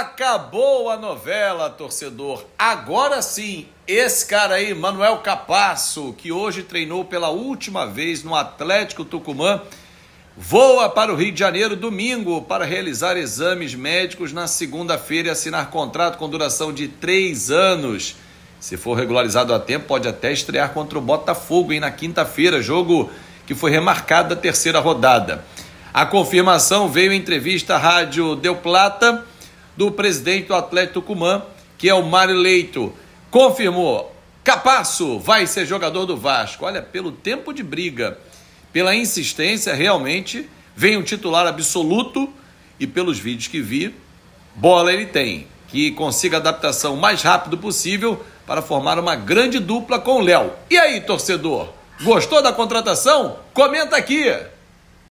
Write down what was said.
Acabou a novela, torcedor. Agora sim, esse cara aí, Manuel Capasso, que hoje treinou pela última vez no Atlético Tucumã, voa para o Rio de Janeiro domingo para realizar exames médicos na segunda-feira e assinar contrato com duração de três anos. Se for regularizado a tempo, pode até estrear contra o Botafogo hein, na quinta-feira, jogo que foi remarcado da terceira rodada. A confirmação veio em entrevista à Rádio Deu Plata do presidente do Atlético Tucumã, que é o Mário Leito. Confirmou, Capasso vai ser jogador do Vasco. Olha, pelo tempo de briga, pela insistência, realmente vem um titular absoluto e pelos vídeos que vi, bola ele tem. Que consiga a adaptação o mais rápido possível para formar uma grande dupla com o Léo. E aí, torcedor? Gostou da contratação? Comenta aqui!